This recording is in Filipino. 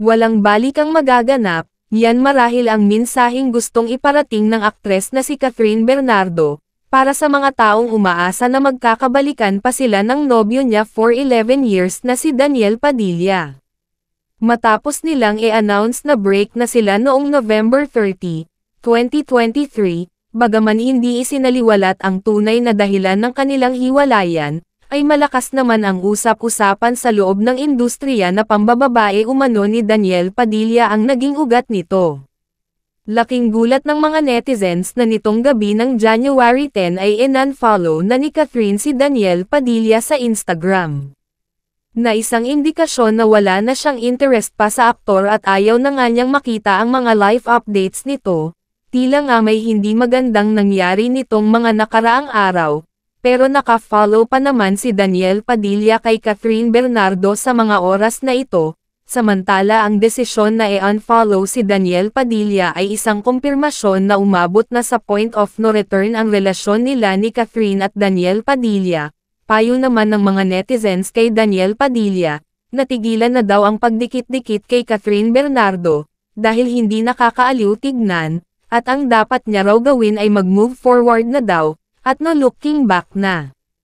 Walang balik ang magaganap, yan marahil ang minsahing gustong iparating ng aktres na si Catherine Bernardo, para sa mga taong umaasa na magkakabalikan pa sila ng nobyo niya for 11 years na si Daniel Padilla. Matapos nilang i-announce na break na sila noong November 30, 2023, bagaman hindi isinaliwalat ang tunay na dahilan ng kanilang hiwalayan, ay malakas naman ang usap-usapan sa loob ng industriya na pambababae umano ni Daniel Padilla ang naging ugat nito. Laking gulat ng mga netizens na nitong gabi ng January 10 ay in-unfollow na ni Catherine si Daniel Padilla sa Instagram na isang indikasyon na wala na siyang interest pa sa aktor at ayaw na nga niyang makita ang mga live updates nito, tila nga may hindi magandang nangyari nitong mga nakaraang araw, pero nakafollow pa naman si Daniel Padilla kay Catherine Bernardo sa mga oras na ito, samantala ang desisyon na i-unfollow si Daniel Padilla ay isang kumpirmasyon na umabot na sa point of no return ang relasyon nila ni Catherine at Daniel Padilla. Payo naman ng mga netizens kay Daniel Padilla, natigilan na daw ang pagdikit-dikit kay Catherine Bernardo, dahil hindi nakakaaliw tignan, at ang dapat niya raw gawin ay mag-move forward na daw, at no looking back na.